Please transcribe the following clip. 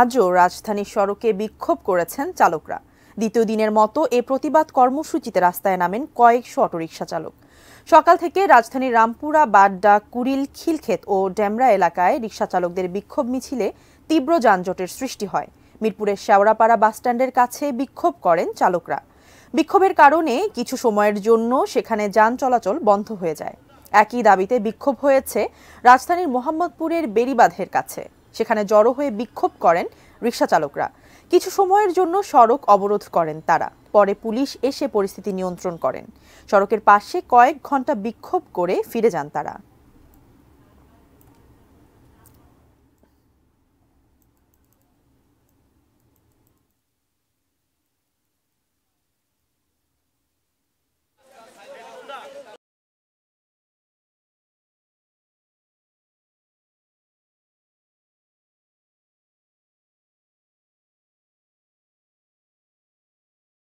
আজও রাজধানী সড়কে বিক্ষোভ করেছেন চালকরা দ্বিতীয় দিনের মতো এ প্রতিবাদ কর্মসূচিতে রাস্তায় নামেন কয়েকশো অটোরিকশা চালক সকাল থেকে রাজধানীর রামপুরা বাড্ডা কুড়িল খিলক্ষেত ও ডেমরা এলাকায় রিকশা চালকদের বিক্ষোভ মিছিলে তীব্র যানজটের সৃষ্টি হয় মিরপুরের শেওড়াপাড়া বাসস্ট্যান্ডের কাছে বিক্ষোভ করেন চালকরা বিক্ষোভের কারণে কিছু সময়ের জন্য সেখানে যান চলাচল বন্ধ হয়ে যায় একই দাবিতে বিক্ষোভ হয়েছে রাজধানীর মোহাম্মদপুরের বেরিবাঁধের কাছে সেখানে জড়ো হয়ে বিক্ষোভ করেন রিক্সা চালকরা কিছু সময়ের জন্য সড়ক অবরোধ করেন তারা পরে পুলিশ এসে পরিস্থিতি নিয়ন্ত্রণ করেন সড়কের পাশে কয়েক ঘন্টা বিক্ষোভ করে ফিরে যান তারা